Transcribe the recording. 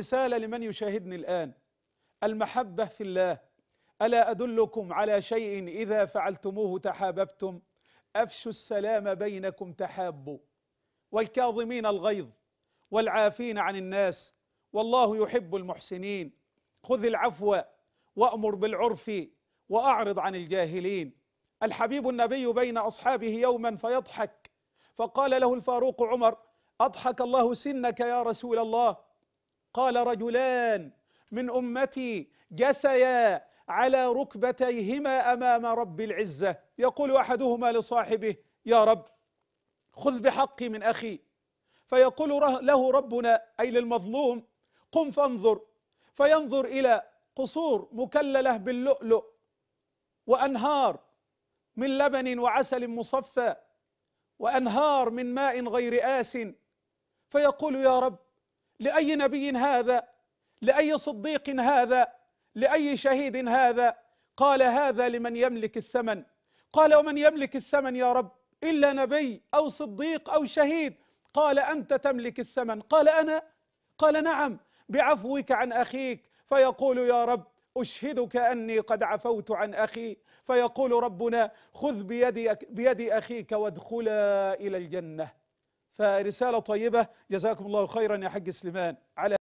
رسالة لمن يشاهدني الآن المحبة في الله ألا أدلكم على شيء إذا فعلتموه تحاببتم أفشوا السلام بينكم تحابوا والكاظمين الغيظ والعافين عن الناس والله يحب المحسنين خذ العفو وأمر بالعرف وأعرض عن الجاهلين الحبيب النبي بين أصحابه يوما فيضحك فقال له الفاروق عمر أضحك الله سنك يا رسول الله قال رجلان من امتي جثيا على ركبتيهما امام رب العزه يقول احدهما لصاحبه يا رب خذ بحقي من اخي فيقول له ربنا اي للمظلوم قم فانظر فينظر الى قصور مكلله باللؤلؤ وانهار من لبن وعسل مصفى وانهار من ماء غير آس فيقول يا رب لأي نبي هذا لأي صديق هذا لأي شهيد هذا قال هذا لمن يملك الثمن قال ومن يملك الثمن يا رب إلا نبي أو صديق أو شهيد قال أنت تملك الثمن قال أنا قال نعم بعفوك عن أخيك فيقول يا رب أشهدك أني قد عفوت عن أخي فيقول ربنا خذ بيدي, بيدي أخيك وادخلا إلى الجنة فرسالة طيبة جزاكم الله خيرا يا حج سليمان على